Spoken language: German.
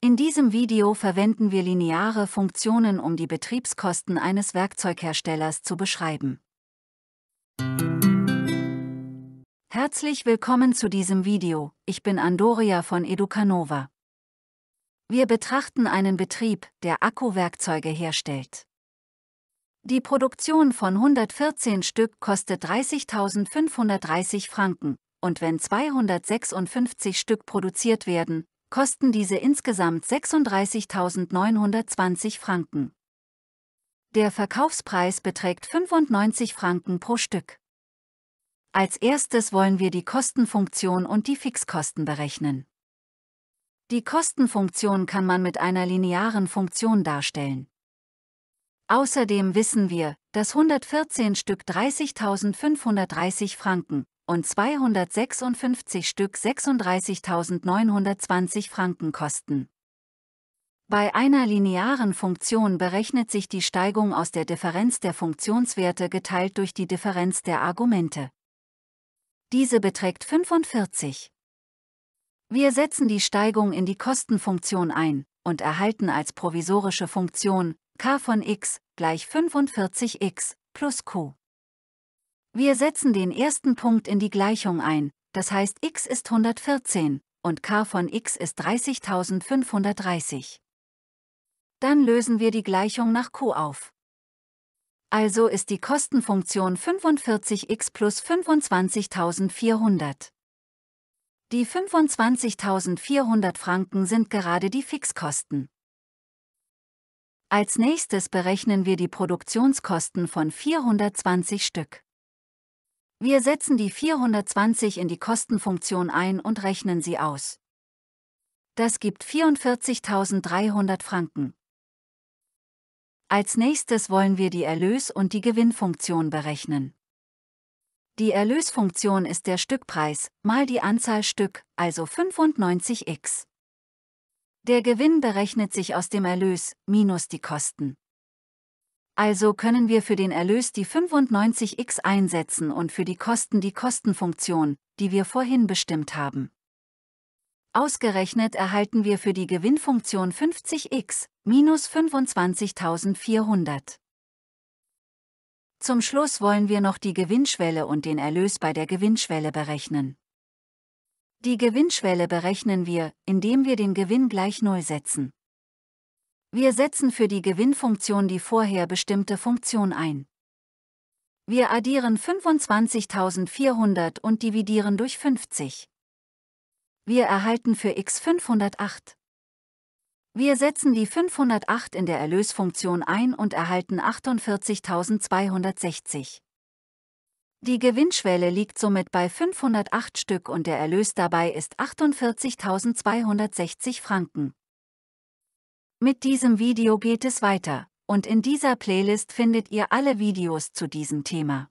In diesem Video verwenden wir lineare Funktionen, um die Betriebskosten eines Werkzeugherstellers zu beschreiben. Herzlich willkommen zu diesem Video, ich bin Andoria von Educanova. Wir betrachten einen Betrieb, der Akkuwerkzeuge herstellt. Die Produktion von 114 Stück kostet 30.530 Franken, und wenn 256 Stück produziert werden, kosten diese insgesamt 36.920 Franken. Der Verkaufspreis beträgt 95 Franken pro Stück. Als erstes wollen wir die Kostenfunktion und die Fixkosten berechnen. Die Kostenfunktion kann man mit einer linearen Funktion darstellen. Außerdem wissen wir, dass 114 Stück 30.530 Franken, und 256 Stück 36.920 Franken kosten. Bei einer linearen Funktion berechnet sich die Steigung aus der Differenz der Funktionswerte geteilt durch die Differenz der Argumente. Diese beträgt 45. Wir setzen die Steigung in die Kostenfunktion ein und erhalten als provisorische Funktion k von x gleich 45x plus q. Wir setzen den ersten Punkt in die Gleichung ein, das heißt x ist 114 und k von x ist 30.530. Dann lösen wir die Gleichung nach q auf. Also ist die Kostenfunktion 45x plus 25.400. Die 25.400 Franken sind gerade die Fixkosten. Als nächstes berechnen wir die Produktionskosten von 420 Stück. Wir setzen die 420 in die Kostenfunktion ein und rechnen sie aus. Das gibt 44.300 Franken. Als nächstes wollen wir die Erlös- und die Gewinnfunktion berechnen. Die Erlösfunktion ist der Stückpreis mal die Anzahl Stück, also 95x. Der Gewinn berechnet sich aus dem Erlös minus die Kosten also können wir für den Erlös die 95x einsetzen und für die Kosten die Kostenfunktion, die wir vorhin bestimmt haben. Ausgerechnet erhalten wir für die Gewinnfunktion 50x minus 25.400. Zum Schluss wollen wir noch die Gewinnschwelle und den Erlös bei der Gewinnschwelle berechnen. Die Gewinnschwelle berechnen wir, indem wir den Gewinn gleich 0 setzen. Wir setzen für die Gewinnfunktion die vorher bestimmte Funktion ein. Wir addieren 25.400 und dividieren durch 50. Wir erhalten für x 508. Wir setzen die 508 in der Erlösfunktion ein und erhalten 48.260. Die Gewinnschwelle liegt somit bei 508 Stück und der Erlös dabei ist 48.260 Franken. Mit diesem Video geht es weiter, und in dieser Playlist findet ihr alle Videos zu diesem Thema.